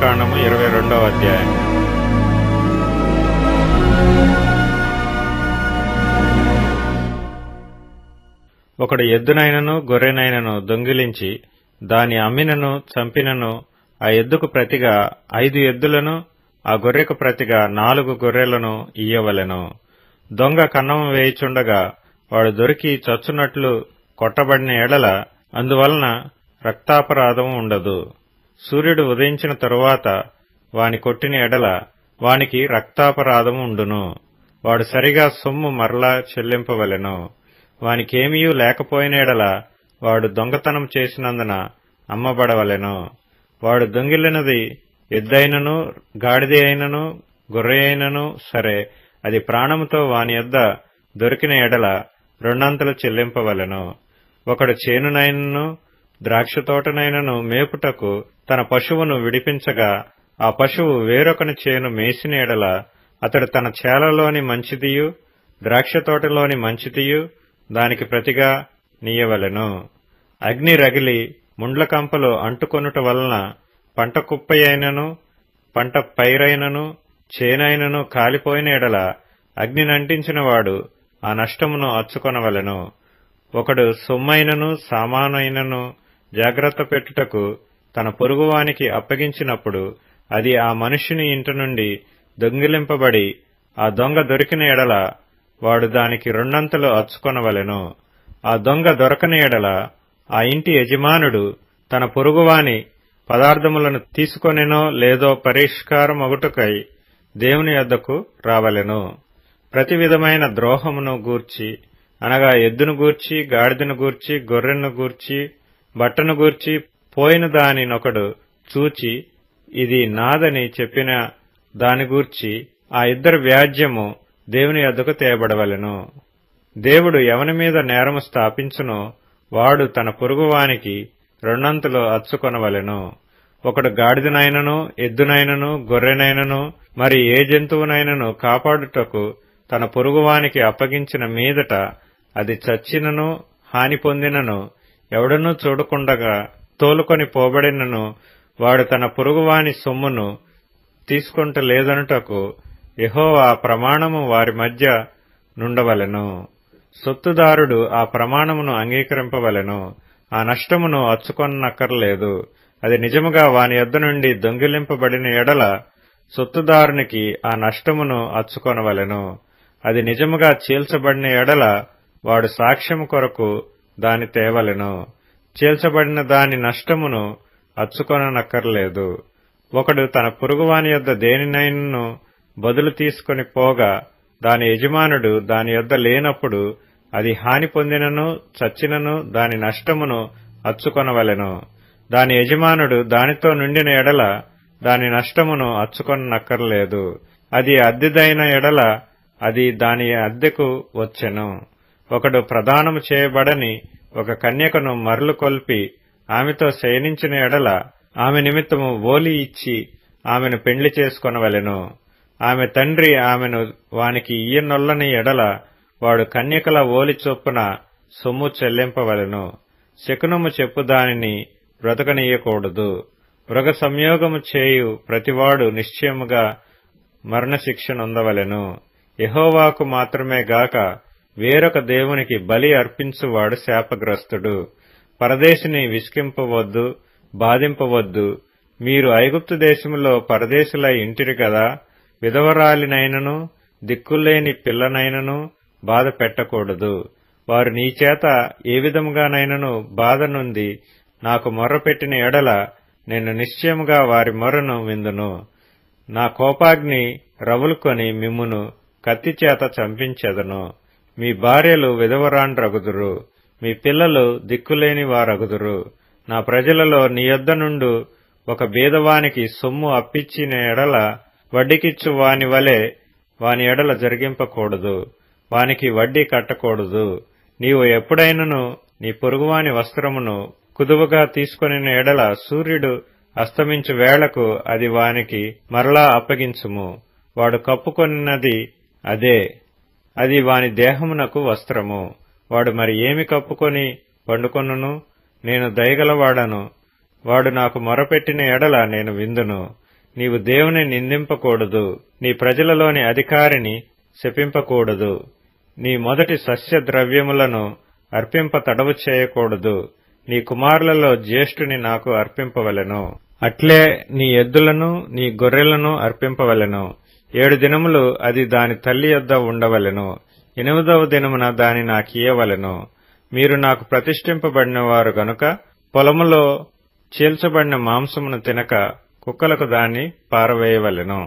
కర్మకాండము ఇరవై రెండవ అధ్యాయం ఒకడు ఎద్దునైనను గొర్రెనైనను దొంగిలించి దాని అమ్మినను చంపినను ఆ ఎద్దుకు ప్రతిగా ఐదు ఎద్దులను ఆ గొర్రెకు ప్రతిగా నాలుగు గొర్రెలను ఇయ్యవలెను దొంగ కన్నం వేయిచుండగా వాడు దొరికి చచ్చునట్లు కొట్టబడిన ఎడల అందువలన రక్తాపరాధం ఉండదు సూర్యుడు ఉదయించిన తరువాత వాని కొట్టిన ఎడల వానికి రక్తాపరాధము ఉండును వాడు సరిగా సొమ్ము మరలా చెల్లింపవలెను వానికేమీ లేకపోయిన ఎడల వాడు దొంగతనం చేసినందున అమ్మబడవలెను వాడు దొంగిలినది ఎద్దైనను గాడిదే అయినను గొర్రె అయినను సరే అది ప్రాణముతో వాని యొద్ద దొరికిన ఎడల రెండంతలు చెల్లింపవలెను ఒకడు చేనునైనను ద్రాక్ష తోటనైనను మేపుటకు తన పశువును విడిపించగా ఆ పశువు వేరొకని చేను మేసినేడల అతడు తన చేలలోని మంచిదియు ద్రాక్ష తోటలోని మంచిదియు దానికి ప్రతిగా నీయవలెను అగ్ని రగిలి ముండ్లకంపలు అంటుకొనుట వలన పంట కుప్పయైనను పంట పైరైనను చేనైనను కాలిపోయిన ఎడల అగ్నినంటించినవాడు ఆ నష్టమును అచ్చుకొనవలెను ఒకడు సొమ్మైనను సామానైనను జాగ్రత్త పెట్టుటకు తన పొరుగువానికి అప్పగించినప్పుడు అది ఆ మనుష్యుని ఇంటి నుండి దొంగిలింపబడి ఆ దొంగ దొరికిన ఎడల వాడు దానికి రెండంతలు అచ్చుకొనవలెను ఆ దొంగ దొరకని ఎడల ఆ ఇంటి యజమానుడు తన పొరుగువాని పదార్థములను తీసుకొనెనో లేదో పరిష్కారం పరిష్కారమొగుటకై దేవుని వద్దకు రావలెను ప్రతి విధమైన ద్రోహమును గూర్చి అనగా ఎద్దును గూర్చి గాడిదను గూర్చి గొర్రెను గూర్చి బట్టను గూర్చి పోయిన దానినొకడు చూచి ఇది నాదని చెప్పిన దాని గూర్చి ఆ ఇద్దరు వ్యాజ్యము దేవుని అద్దకు తేబడవలను దేవుడు ఎవని మీద నేరము స్థాపించునో వాడు తన పొరుగువానికి రెండంతలో అచ్చుకొనవలెను ఒకడు గాడిదనైనను ఎద్దునైనను గొర్రెనైనను మరి ఏ జంతువునైనను కాపాడుటకు తన పొరుగువానికి అప్పగించిన మీదట అది చచ్చినను హాని పొందినను ఎవడనూ చూడకుండగా తోలుకొని పోబడినను వాడు తన పొరుగువాని సొమ్మును తీసుకుంటలేదనుటకు లేదనుటకు ఆ ప్రమాణము వారి మధ్య నుండవలెను సొత్తుదారుడు ఆ ప్రమాణమును అంగీకరింపవలెను ఆ నష్టమును అచ్చుకొనక్కర్లేదు అది నిజముగా వాని యొద్ద నుండి దొంగిలింపబడిన ఎడల సొత్తుదారునికి ఆ నష్టమును అచ్చుకొనవలెను అది నిజముగా చీల్చబడిన ఎడల వాడు సాక్ష్యము కొరకు దాని తేవలెను చీల్చబడిన దాని నష్టమును అచ్చుకొననక్కర్లేదు ఒకడు తన పురుగువాని యొద్ద దేనినైనను బదులు తీసుకుని పోగా దాని యజమానుడు దాని యొద్ద లేనప్పుడు అది హాని పొందినను చచ్చినను దాని నష్టమును అచ్చుకొనవలెను దాని యజమానుడు దానితో నుండిన ఎడల దాని నష్టమును అచ్చుకొననక్కర్లేదు అది అద్దెదైన ఎడల అది దాని అద్దెకు వచ్చెను ఒకడు ప్రదానము చేయబడని ఒక కన్యకను మరలు కొల్పి ఆమెతో శయనించిన ఎడల ఆమె నిమిత్తము ఓలి ఇచ్చి ఆమెను పెండ్లి చేసుకొనవలెను ఆమె తండ్రి ఆమెను వానికి ఈయనొల్లని ఎడల వాడు కన్యకల ఓలి చొప్పున సొమ్ము చెల్లింపవలెను శకునము చెప్పు దానిని బ్రతకనీయకూడదు మృగ సంయోగము చేయు ప్రతివాడు నిశ్చయముగా మరణశిక్షనుందవలెను యహోవాకు మాత్రమే గాక వేరొక దేవునికి బలి అర్పించువాడు శాపగ్రస్తుడు పరదేశిని విసికింపవద్దు బాధింపవద్దు మీరు ఐగుప్తు దేశములో పరదేశులై ఇంటిరి కదా విధవరాలినైనను దిక్కులేని పిల్లనైనను బాధ పెట్టకూడదు వారు నీచేత ఏ విధముగానైనను బాధ నుండి నాకు మొర్రపెట్టిన ఎడల నేను నిశ్చయముగా వారి మొరను విందును నా కోపాగ్ని రవులుకొని మిమ్మును కత్తిచేత చంపించెదను మీ భార్యలు విధవరాండ్రగుదురు మీ పిల్లలు దిక్కులేని వారగుదురు నా ప్రజలలో నీ యొద్ద నుండు ఒక బీదవానికి సొమ్ము అప్పిచ్చిన ఎడల వడ్డీకిచ్చు వాని వలె వాని ఎడల జరిగింపకూడదు వానికి వడ్డీ కట్టకూడదు నీవు ఎప్పుడైనను నీ పొరుగువాని వస్త్రమును కుదువగా తీసుకుని ఎడల సూర్యుడు అస్తమించు వేళకు అది వానికి మరలా అప్పగించుము వాడు కప్పుకొనినది అదే అది వాని దేహమునకు వస్త్రము వాడు మరి ఏమి కప్పుకొని పండుకొనును నేను దయగలవాడను వాడు నాకు మొరపెట్టిన ఎడల నేను విందును నీవు దేవుని నిందింపకూడదు నీ ప్రజలలోని అధికారిని శపింపకూడదు నీ మొదటి సస్య ద్రవ్యములను అర్పింప తడవు చేయకూడదు నీ కుమారులలో జ్యేష్ఠుని నాకు అర్పింపవలెను అట్లే నీ ఎద్దులను నీ గొర్రెలను అర్పింపవలెను ఏడు దినములు అది దాని తల్లి యొద్ద ఉండవలెను ఎనిమిదవ దినమున దాని నాకియవలెను మీరు నాకు ప్రతిష్ఠింపబడినవారు గనుక పొలములో చీల్చబడిన మాంసమును తినక కుక్కలకు దాన్ని పారవేయవలెను